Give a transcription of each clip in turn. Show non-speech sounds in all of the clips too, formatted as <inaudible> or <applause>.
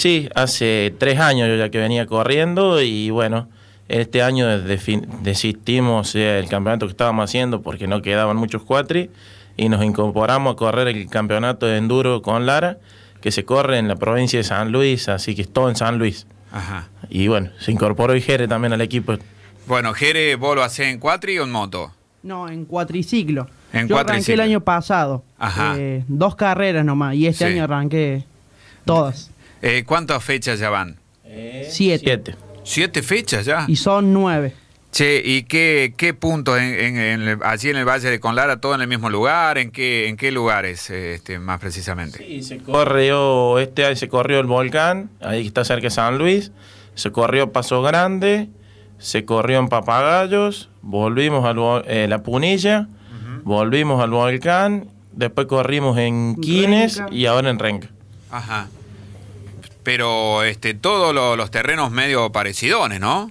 Sí, hace tres años yo ya que venía corriendo y bueno, este año desistimos eh, el campeonato que estábamos haciendo porque no quedaban muchos cuatri y nos incorporamos a correr el campeonato de enduro con Lara, que se corre en la provincia de San Luis, así que es todo en San Luis. Ajá. Y bueno, se incorporó y Jere también al equipo. Bueno, Jere, ¿vos lo hacés en cuatri o en moto? No, en cuatriciclo. En Yo cuatriciclo. arranqué el año pasado. Ajá. Eh, dos carreras nomás y este año arranqué todas. Eh, ¿Cuántas fechas ya van? Eh, siete. Siete. fechas ya? Y son nueve. Che, ¿y qué, qué puntos en, allí en el Valle de Conlara, todo en el mismo lugar? ¿En qué, en qué lugares eh, este, más precisamente? Sí, se corrió, este se corrió el volcán, ahí está cerca de San Luis, se corrió Paso Grande, se corrió en Papagayos, volvimos a La Punilla, volvimos al volcán, después corrimos en Quines y ahora en Renca. Ajá pero este, todos los terrenos medio parecidones, ¿no?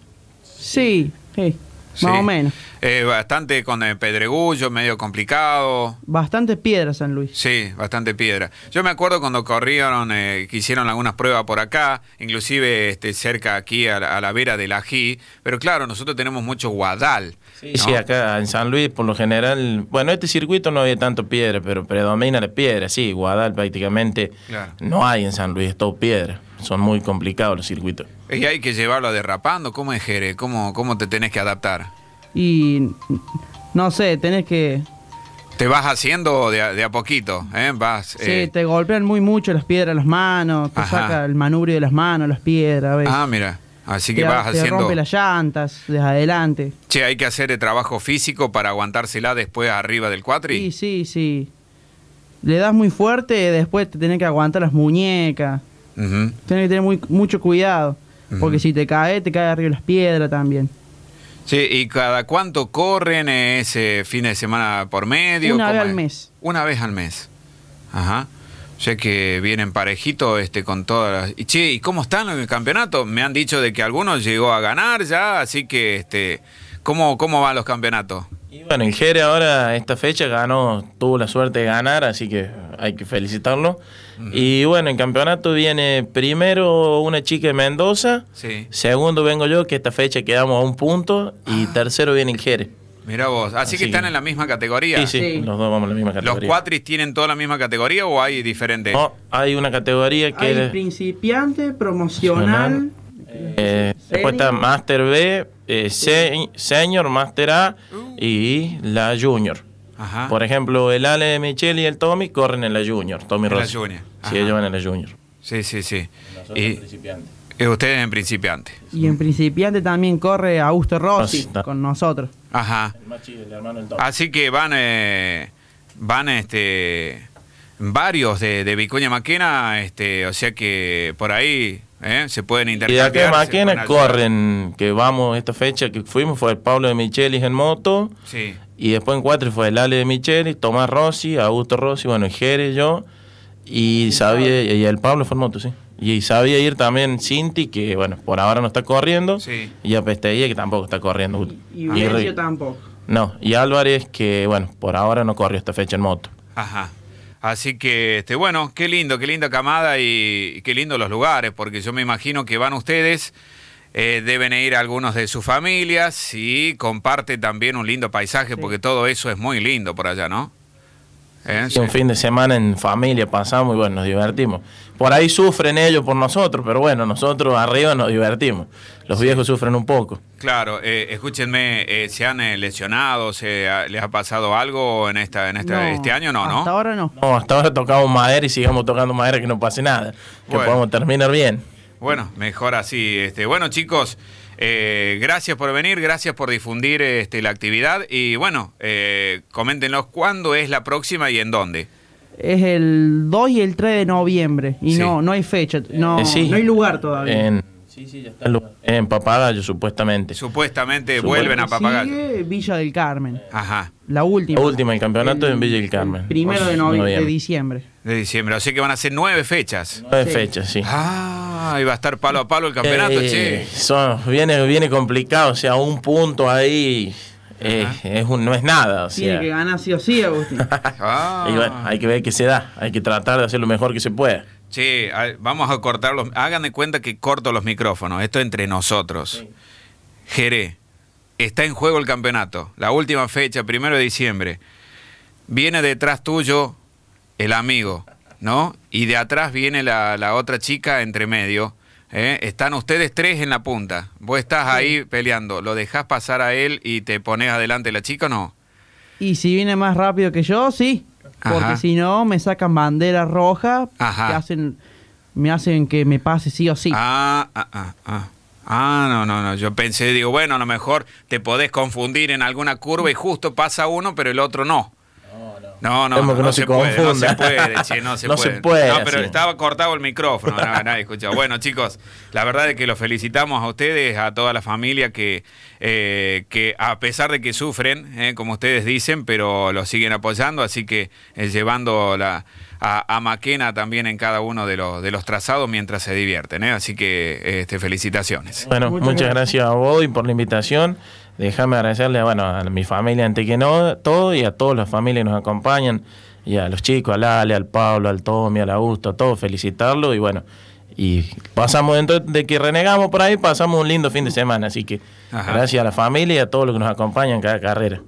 Sí, más o menos. Eh, bastante con eh, pedregullo, medio complicado. Bastante piedra, San Luis. Sí, bastante piedra. Yo me acuerdo cuando corrieron, eh, que hicieron algunas pruebas por acá, inclusive este, cerca aquí a la, la vera del Ají, pero claro, nosotros tenemos mucho guadal. Sí, acá en San Luis por lo general, bueno, este circuito no había tanto piedra, pero predomina la piedra, sí, guadal prácticamente no hay en San Luis, todo piedra son muy complicados los circuitos. Y hay que llevarlo derrapando, ¿cómo es Jere ¿Cómo, te tenés que adaptar? Y no sé, tenés que... Te vas haciendo de a, poquito, ¿eh? sí, eh, te golpean muy mucho las piedras, las manos, te saca el manubrio de las manos, las piedras. Ah, mira. Así que te, vas te haciendo. las llantas desde adelante. Che, hay que hacer el trabajo físico para aguantársela después arriba del cuatri. Sí, sí, sí. Le das muy fuerte, después te tenés que aguantar las muñecas. Tienes que tener mucho cuidado, porque si te caes, te cae arriba las piedras también. Sí, ¿y cada cuánto corren ese fin de semana por medio? Una vez al mes. Una vez al mes. Ajá. O que vienen parejito este, con todas las... Y ¿y cómo están en el campeonato? Me han dicho de que algunos llegó a ganar ya, así que este, ¿cómo, cómo van los campeonatos? bueno, el Jere ahora, esta fecha, ganó, tuvo la suerte de ganar, así que hay que felicitarlo. Y bueno, en campeonato viene primero una chica de Mendoza, segundo vengo yo, que esta fecha quedamos a un punto, y ah. tercero viene el Mira vos, así, que están en la misma categoría. Sí, sí, los dos vamos en la misma categoría. ¿Los cuatris tienen toda la misma categoría o hay diferentes? No, hay una categoría que hay principiante, promocional. Eh, eh, después está Master B, eh, Senior, Master A uh. y la Junior. Por ejemplo, el Ale de Michelle y el Tommy corren en la Junior. Tommy en Rossi. la Junior. Sí, ellos van en la Junior. Sí, sí, sí. En y, eh, Ustedes en principiante. Y en principiante también corre Augusto Rossi con nosotros. Ajá. El machi, el hermano del Tommy. Así que van, eh, van este, varios de, Vicuña Maquena, este, o sea que por ahí eh, se pueden intercambiar. Y de a corren, que vamos esta fecha que fuimos, fue el Pablo de Michelis en moto, sí. Y después en cuatro fue el Ale de Micheli, Tomás Rossi, Augusto Rossi, bueno, Jerez, yo. Y, sabía, y el Pablo moto, sí. Y sabía ir también Cinti, que bueno, por ahora no está corriendo. Sí. Y a Pesteguía, que tampoco está corriendo. Y, y tampoco. No, y Álvarez, que bueno, por ahora no corrió esta fecha en moto. Ajá. Así que, este, bueno, qué lindo, qué linda camada y, y qué lindo los lugares, porque yo me imagino que van ustedes eh, deben ir algunos de sus familias y comparte también un lindo paisaje porque todo eso es muy lindo por allá, ¿no? ¿Eh? Un fin de semana en familia pasamos y bueno, nos divertimos. Por ahí sufren ellos por nosotros, pero bueno, nosotros arriba nos divertimos. Los viejos sufren un poco. Claro, eh, escúchenme, eh, ¿se han lesionado? Se, ¿Les ha pasado algo en esta, en este año? No, ¿no? Hasta ahora no. hasta ahora tocamos madera y sigamos tocando madera que no pase nada. Que podamos terminar bien. Bueno, mejor así. Este, bueno, chicos, eh, gracias por venir, gracias por difundir este, la actividad y bueno, eh, coméntenos cuándo es la próxima y en dónde. Es el 2 y el 3 de noviembre y no no hay fecha, eh, no, hay lugar todavía. En, sí, sí, ya está. En Papagayo, supuestamente. Supuestamente, vuelven a Papagayo. Villa del Carmen. Ajá. La última. La última, el campeonato en Villa del Carmen. Primero de, noviembre. de diciembre. De diciembre, así que van a ser nueve fechas. Nueve fechas, sí. Ah, y va a estar palo a palo el campeonato, eh, viene, viene complicado, o sea, un punto ahí eh, es no es nada. O Tiene que ganar sí o sí, Agustín. ah. <laughs> y bueno, ah. hay que ver qué se da, hay que tratar de hacer lo mejor que se pueda. Sí, vamos a cortar los... Hagan cuenta que corto los micrófonos, esto entre nosotros. Jere. está en juego el campeonato, la última fecha, primero de diciembre. Viene detrás tuyo el amigo, ¿no? Y de atrás viene la, otra chica entre medio. ¿eh? Están ustedes tres en la punta. Vos estás ahí peleando. ¿Lo dejás pasar a él y te pones adelante la chica o no? Y si viene más rápido que yo, sí. Porque si no, me sacan bandera roja hacen, me hacen que me pase sí o sí. Ah, ah, ah, ah. Ah, no, no, no. Yo pensé, digo, bueno, a lo mejor te podés confundir en alguna curva y justo pasa uno, pero el otro no. No, no, no, no, se, puede, no se puede, <laughs> no se puede. no, pero estaba cortado el micrófono, <laughs> nadie escuchaba. Bueno, chicos, la verdad es que los felicitamos a ustedes, a toda la familia que, eh, que a pesar de que sufren, eh, como ustedes dicen, pero lo siguen apoyando, así que eh, llevando la a, Maquena también en cada uno de los, de los trazados mientras se divierten. ¿eh? Así que este, felicitaciones. Bueno, muchas, gracias. a a y por la invitación. Déjame agradecerle a mi familia ante que no, todo y a todas las familias que nos acompañan, y a los chicos, a Ale, al Pablo, al Tommy, al Augusto, a todos, felicitarlo y bueno, y pasamos dentro de que renegamos por ahí, pasamos un lindo fin de semana. Así que gracias a la familia y a todos los que nos acompañan en cada carrera.